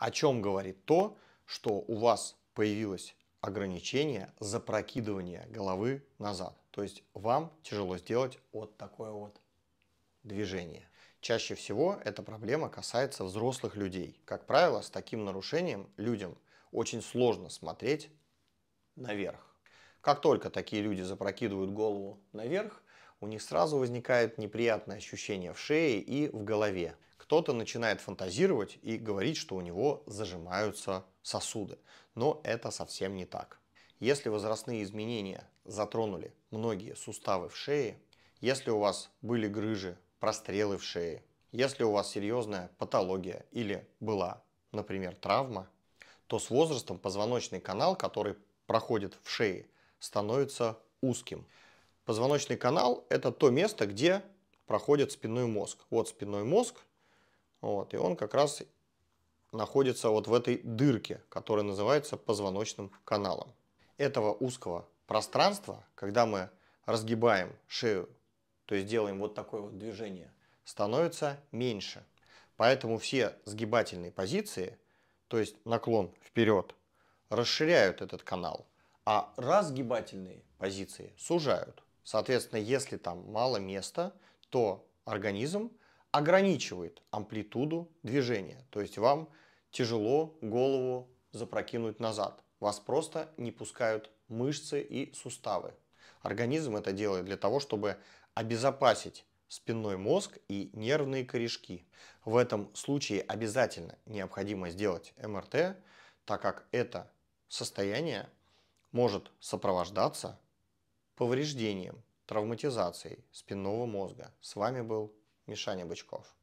О чем говорит то, что у вас появилось ограничение запрокидывания головы назад. То есть вам тяжело сделать вот такое вот движение. Чаще всего эта проблема касается взрослых людей. Как правило, с таким нарушением людям очень сложно смотреть наверх. Как только такие люди запрокидывают голову наверх, у них сразу возникает неприятное ощущение в шее и в голове кто-то начинает фантазировать и говорить, что у него зажимаются сосуды. Но это совсем не так. Если возрастные изменения затронули многие суставы в шее, если у вас были грыжи, прострелы в шее, если у вас серьезная патология или была, например, травма, то с возрастом позвоночный канал, который проходит в шее, становится узким. Позвоночный канал – это то место, где проходит спинной мозг. Вот спинной мозг, вот, и он как раз находится вот в этой дырке, которая называется позвоночным каналом. Этого узкого пространства, когда мы разгибаем шею, то есть делаем вот такое вот движение, становится меньше. Поэтому все сгибательные позиции, то есть наклон вперед, расширяют этот канал, а разгибательные позиции сужают. Соответственно, если там мало места, то организм ограничивает амплитуду движения. То есть вам тяжело голову запрокинуть назад. Вас просто не пускают мышцы и суставы. Организм это делает для того, чтобы обезопасить спинной мозг и нервные корешки. В этом случае обязательно необходимо сделать МРТ, так как это состояние может сопровождаться повреждением, травматизацией спинного мозга. С вами был Мишаня Бычков.